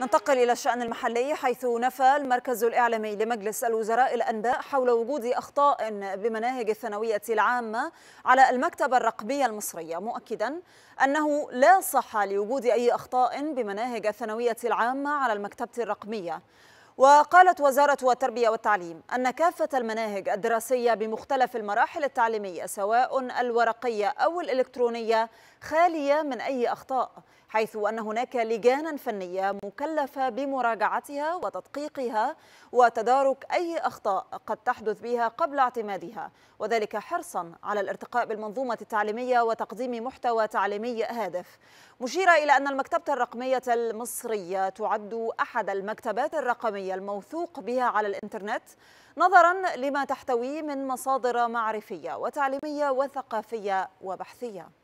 ننتقل إلى الشأن المحلي حيث نفى المركز الإعلامي لمجلس الوزراء الأنباء حول وجود أخطاء بمناهج الثانوية العامة على المكتبة الرقمية المصرية مؤكدا أنه لا صح لوجود أي أخطاء بمناهج الثانوية العامة على المكتبة الرقمية وقالت وزارة التربية والتعليم أن كافة المناهج الدراسية بمختلف المراحل التعليمية سواء الورقية أو الإلكترونية خالية من أي أخطاء حيث أن هناك لجانا فنية مكلفة بمراجعتها وتدقيقها وتدارك أي أخطاء قد تحدث بها قبل اعتمادها وذلك حرصا على الارتقاء بالمنظومة التعليمية وتقديم محتوى تعليمي هادف مشيرة إلى أن المكتبة الرقمية المصرية تعد أحد المكتبات الرقمية الموثوق بها على الإنترنت نظرا لما تحتويه من مصادر معرفية وتعليمية وثقافية وبحثية